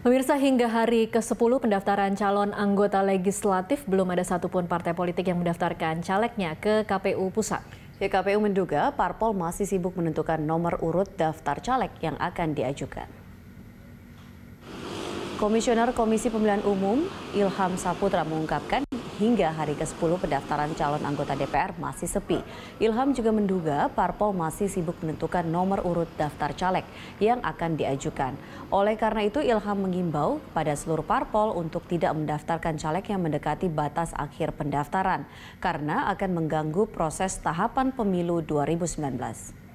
Pemirsa hingga hari ke-10 pendaftaran calon anggota legislatif belum ada satupun partai politik yang mendaftarkan calegnya ke KPU Pusat. Ya, KPU menduga parpol masih sibuk menentukan nomor urut daftar caleg yang akan diajukan. Komisioner Komisi Pemilihan Umum Ilham Saputra mengungkapkan hingga hari ke-10 pendaftaran calon anggota DPR masih sepi. Ilham juga menduga parpol masih sibuk menentukan nomor urut daftar caleg yang akan diajukan. Oleh karena itu Ilham mengimbau pada seluruh parpol untuk tidak mendaftarkan caleg yang mendekati batas akhir pendaftaran karena akan mengganggu proses tahapan pemilu 2019.